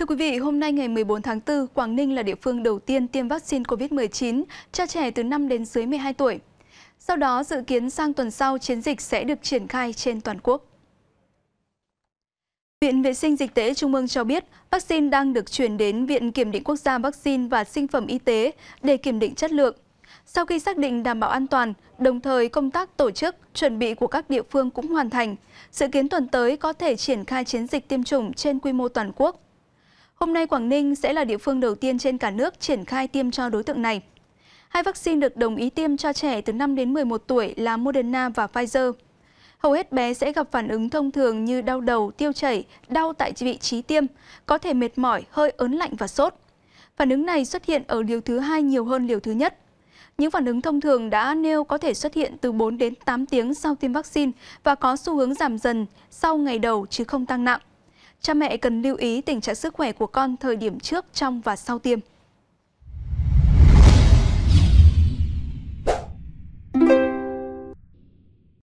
Thưa quý vị, hôm nay ngày 14 tháng 4, Quảng Ninh là địa phương đầu tiên tiêm vaccine COVID-19 cho trẻ từ 5 đến dưới 12 tuổi. Sau đó, dự kiến sang tuần sau, chiến dịch sẽ được triển khai trên toàn quốc. Viện Vệ sinh Dịch tễ Trung ương cho biết, vaccine đang được chuyển đến Viện Kiểm định Quốc gia Vaccine và Sinh phẩm Y tế để kiểm định chất lượng. Sau khi xác định đảm bảo an toàn, đồng thời công tác tổ chức, chuẩn bị của các địa phương cũng hoàn thành. Dự kiến tuần tới có thể triển khai chiến dịch tiêm chủng trên quy mô toàn quốc Hôm nay Quảng Ninh sẽ là địa phương đầu tiên trên cả nước triển khai tiêm cho đối tượng này. Hai vaccine được đồng ý tiêm cho trẻ từ 5 đến 11 tuổi là Moderna và Pfizer. Hầu hết bé sẽ gặp phản ứng thông thường như đau đầu, tiêu chảy, đau tại vị trí tiêm, có thể mệt mỏi, hơi ớn lạnh và sốt. Phản ứng này xuất hiện ở liều thứ hai nhiều hơn liều thứ nhất. Những phản ứng thông thường đã nêu có thể xuất hiện từ 4 đến 8 tiếng sau tiêm vaccine và có xu hướng giảm dần sau ngày đầu chứ không tăng nặng cha mẹ cần lưu ý tình trạng sức khỏe của con thời điểm trước, trong và sau tiêm.